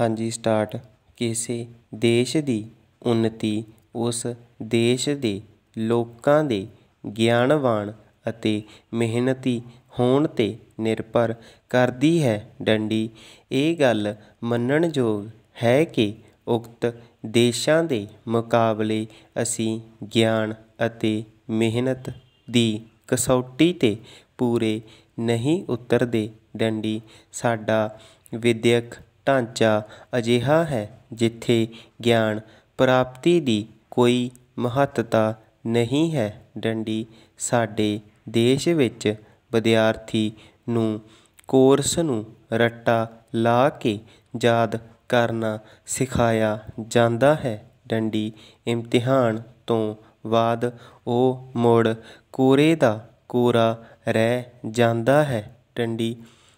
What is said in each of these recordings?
ਹਾਂਜੀ ਸਟਾਰਟ ਕਿਸੇ ਦੇਸ਼ ਦੀ ਉન્નਤੀ ਉਸ ਦੇਸ਼ ਦੇ ਲੋਕਾਂ ਦੇ ਗਿਆਨਵਾਨ ਅਤੇ ਮਿਹਨਤੀ ਹੋਣ 'ਤੇ ਨਿਰਭਰ ਕਰਦੀ ਹੈ ਡੰਡੀ ਇਹ ਗੱਲ ਮੰਨਣਯੋਗ ਹੈ ਕਿ ਉਕਤ ਦੇਸ਼ਾਂ ਦੇ ਮੁਕਾਬਲੇ ਅਸੀਂ ਗਿਆਨ ਅਤੇ ਮਿਹਨਤ ਦੀ ਕਸੌਟੀ 'ਤੇ ਪੂਰੇ ਨਹੀਂ ਉਤਰਦੇ ਡੰਡੀ ਸਾਡਾ ਵਿਦਿਅਕ ਢਾਂਚਾ ਅਜਿਹਾ ਹੈ ਜਿੱਥੇ ਗਿਆਨ ਪ੍ਰਾਪਤੀ ਦੀ ਕੋਈ ਮਹੱਤਤਾ ਨਹੀਂ ਹੈ ਡੰਡੀ ਸਾਡੇ ਦੇਸ਼ ਵਿੱਚ ਵਿਦਿਆਰਥੀ ਨੂੰ ਕੋਰਸ ਨੂੰ ਰੱਟਾ ਲਾ ਕੇ ਯਾਦ ਕਰਨਾ ਸਿਖਾਇਆ ਜਾਂਦਾ ਹੈ ਡੰਡੀ ਇਮਤਿਹਾਨ ਤੋਂ ਬਾਅਦ ਉਹ ਮੋੜ ਕੋਰੇ ਦਾ ਕੋਰਾ ਰਹਿ ਜਾਂਦਾ ਹੈ ਡੰਡੀ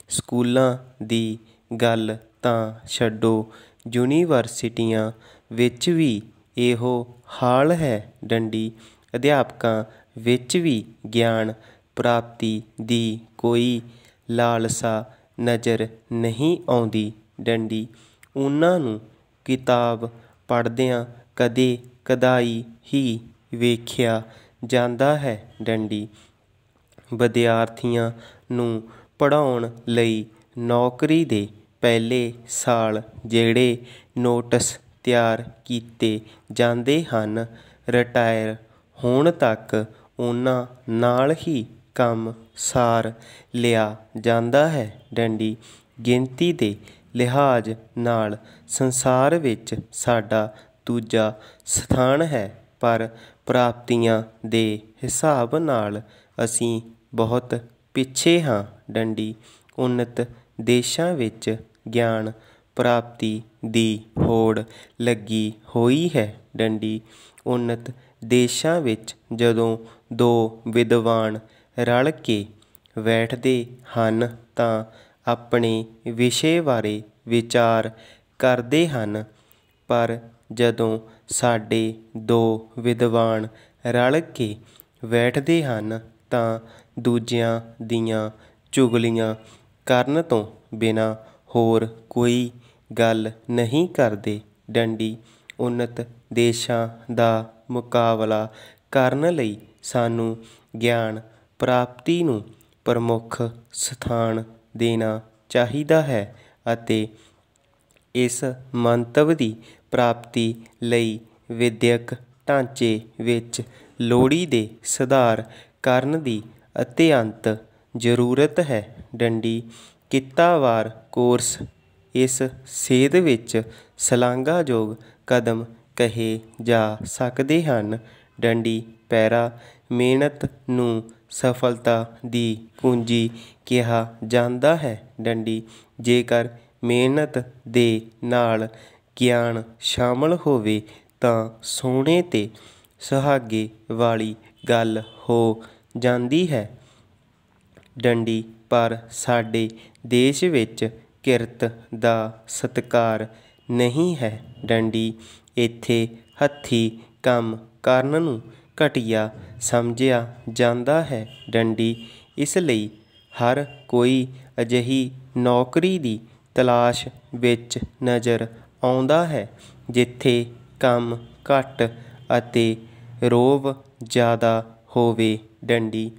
ਸਕੂਲਾਂ ਦੀ ਗੱਲ ਤਾਂ ਛੱਡੋ ਯੂਨੀਵਰਸਿਟੀਆਂ ਵਿੱਚ ਵੀ ਇਹੋ ਹਾਲ ਹੈ ਡੰਡੀ ਅਧਿਆਪਕਾਂ ਵਿੱਚ ਵੀ ਗਿਆਨ ਪ੍ਰਾਪਤੀ ਦੀ ਕੋਈ ਲਾਲਸਾ ਨਜ਼ਰ ਨਹੀਂ ਆਉਂਦੀ ਡੰਡੀ ਉਹਨਾਂ ਨੂੰ ਕਿਤਾਬ ਪੜ੍ਹਦਿਆਂ ਕਦੇ ਕਦਾਈ ਹੀ ਵੇਖਿਆ ਜਾਂਦਾ ਹੈ ਡੰਡੀ ਵਿਦਿਆਰਥੀਆਂ ਨੂੰ ਪੜਾਉਣ ਲਈ ਨੌਕਰੀ ਦੇ ਪਹਿਲੇ ਸਾਲ ਜਿਹੜੇ ਨੋਟਿਸ ਤਿਆਰ ਕੀਤੇ ਜਾਂਦੇ ਹਨ ਰਿਟਾਇਰ ਹੋਣ ਤੱਕ ਉਹਨਾਂ ਨਾਲ ਹੀ ਕੰਮ ਸਾਰ ਲਿਆ ਜਾਂਦਾ ਹੈ ਡੰਡੀ ਗਿਣਤੀ ਦੇ ਲਿਹਾਜ਼ ਨਾਲ ਸੰਸਾਰ ਵਿੱਚ ਸਾਡਾ ਦੂਜਾ ਸਥਾਨ ਹੈ ਪਰ ਪ੍ਰਾਪਤੀਆਂ ਦੇ ਹਿਸਾਬ ਨਾਲ ਅਸੀਂ ਬਹੁਤ ਪਿੱਛੇ ਹਾਂ ਡੰਡੀ ਉન્નਤ ਦੇਸ਼ਾਂ ਵਿੱਚ ਗਿਆਨ ਪ੍ਰਾਪਤੀ ਦੀ ਹੋੜ ਲੱਗੀ ਹੋਈ ਹੈ ਡੰਡੀ ਉਨਤ ਦੇਸ਼ਾਂ ਵਿੱਚ ਜਦੋਂ ਦੋ ਵਿਦਵਾਨ ਰਲ ਕੇ ਬੈਠਦੇ ਹਨ ਤਾਂ ਆਪਣੇ ਵਿਸ਼ੇ ਬਾਰੇ ਵਿਚਾਰ ਕਰਦੇ ਹਨ ਪਰ ਜਦੋਂ ਸਾਡੇ ਦੋ ਵਿਦਵਾਨ ਰਲ ਕੇ ਬੈਠਦੇ ਹਨ ਤਾਂ ਦੂਜਿਆਂ ਦੀਆਂ ਚੁਗਲੀਆਂ ਕਰਨ ਤੋਂ ਬਿਨਾਂ ਹੋਰ ਕੋਈ ਗੱਲ ਨਹੀਂ ਕਰਦੇ ਡੰਡੀ ਉਨਤ ਦੇਸ਼ਾਂ ਦਾ ਮੁਕਾਬਲਾ ਕਰਨ ਲਈ ਸਾਨੂੰ ਗਿਆਨ ਪ੍ਰਾਪਤੀ ਨੂੰ ਪ੍ਰਮੁੱਖ ਸਥਾਨ ਦੇਣਾ ਚਾਹੀਦਾ ਹੈ ਅਤੇ ਇਸ ਮੰਤਵ ਦੀ ਪ੍ਰਾਪਤੀ ਲਈ ਵਿਦਿਅਕ ਢਾਂਚੇ ਵਿੱਚ ਲੋੜੀ ਦੇ ਸੁਧਾਰ ਕਰਨ ਦੀ ਅਤਿਅੰਤ ਜ਼ਰੂਰਤ ਹੈ ਡੰਡੀ ਕਿੱਤਾਵਾਰ ਕੋਰਸ ਇਸ ਸੇਧ ਵਿੱਚ ਸ਼ਲਾਘਾਯੋਗ ਕਦਮ ਕਹੇ ਜਾ ਸਕਦੇ ਹਨ ਡੰਡੀ ਪੈਰਾ ਮਿਹਨਤ ਨੂੰ ਸਫਲਤਾ ਦੀ ਕੁੰਜੀ ਕਿਹਾ ਜਾਂਦਾ ਹੈ ਡੰਡੀ ਜੇਕਰ ਮਿਹਨਤ ਦੇ ਨਾਲ ਗਿਆਨ ਸ਼ਾਮਲ ਹੋਵੇ ਤਾਂ ਸੋਨੇ ਤੇ ਸੁਹਾਗੇ ਵਾਲੀ ਗੱਲ ਹੋ ਜਾਂਦੀ ਹੈ ਡੰਡੀ ਪਰ ਸਾਡੇ ਦੇਸ਼ ਵਿੱਚ ਕਿਰਤ ਦਾ ਸਤਕਾਰ ਨਹੀਂ ਹੈ ਡੰਡੀ ਇੱਥੇ ਹੱਥੀ ਕੰਮ ਕਰਨ ਨੂੰ ਘਟਿਆ ਸਮਝਿਆ ਜਾਂਦਾ ਹੈ ਡੰਡੀ ਇਸ ਲਈ ਹਰ ਕੋਈ ਅਜਿਹੀ ਨੌਕਰੀ ਦੀ ਤਲਾਸ਼ ਵਿੱਚ ਨਜ਼ਰ ਆਉਂਦਾ ਹੈ ਜਿੱਥੇ ਕੰਮ ਘੱਟ ਅਤੇ ਰੋਵ ਜ਼ਿਆਦਾ ਹੋਵੇ ਡੰਡੀ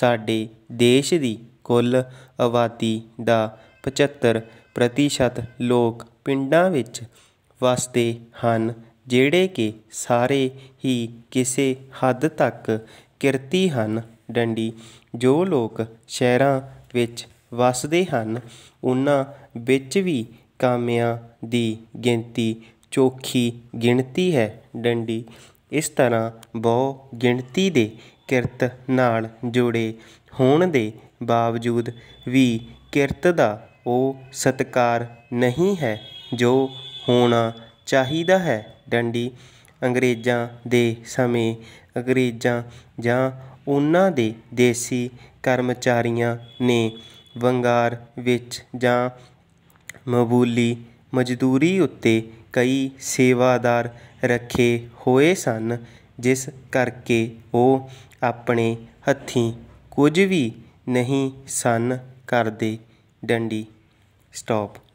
ਸਾਡੇ ਦੇਸ਼ ਦੀ ਕੁੱਲ ਆਬਾਦੀ ਦਾ 75% ਪ੍ਰਤੀਸ਼ਤ ਲੋਕ ਪਿੰਡਾਂ ਵਿੱਚ ਵਸਦੇ ਹਨ ਜਿਹੜੇ ਕਿ ਸਾਰੇ ਹੀ ਕਿਸੇ ਹੱਦ ਤੱਕ ਕਿਰਤੀ ਹਨ ਡੰਡੀ ਜੋ ਲੋਕ ਸ਼ਹਿਰਾਂ ਵਿੱਚ ਵਸਦੇ ਹਨ ਉਹਨਾਂ ਵਿੱਚ ਵੀ ਕਾਮਿਆਂ ਦੀ ਗਿਣਤੀ ਚੋਖੀ ਗਿਣਤੀ ਹੈ ਡੰਡੀ ਇਸ ਤਰ੍ਹਾਂ ਬਹੁ ਗਿਣਤੀ ਦੇ ਕਿਰਤ ਨਾਲ ਜੁੜੇ ਹੋਣ ਦੇ ਬਾਵਜੂਦ ਵੀ ਕਿਰਤ ਦਾ ਉਹ ਸਤਕਾਰ ਨਹੀਂ ਹੈ ਜੋ ਹੋਣਾ ਚਾਹੀਦਾ ਹੈ ਡੰਡੀ ਅੰਗਰੇਜ਼ਾਂ ਦੇ ਸਮੇਂ ਅੰਗਰੇਜ਼ਾਂ ਜਾਂ ਉਹਨਾਂ ਦੇ ਦੇਸੀ ਕਰਮਚਾਰੀਆਂ ਨੇ ਵੰਗਾਰ ਵਿੱਚ ਜਾਂ ਮਬੂਲੀ ਮਜ਼ਦੂਰੀ ਉੱਤੇ ਕਈ ਸੇਵਾਦਾਰ ਰੱਖੇ ਹੋਏ ਸਨ ਜਿਸ ਕਰਕੇ ਉਹ ਆਪਣੇ ਹੱਥੀਂ ਕੁਝ ਵੀ ਨਹੀਂ ਸਨ ਕਰਦੇ ਡੰਡੀ ਸਟਾਪ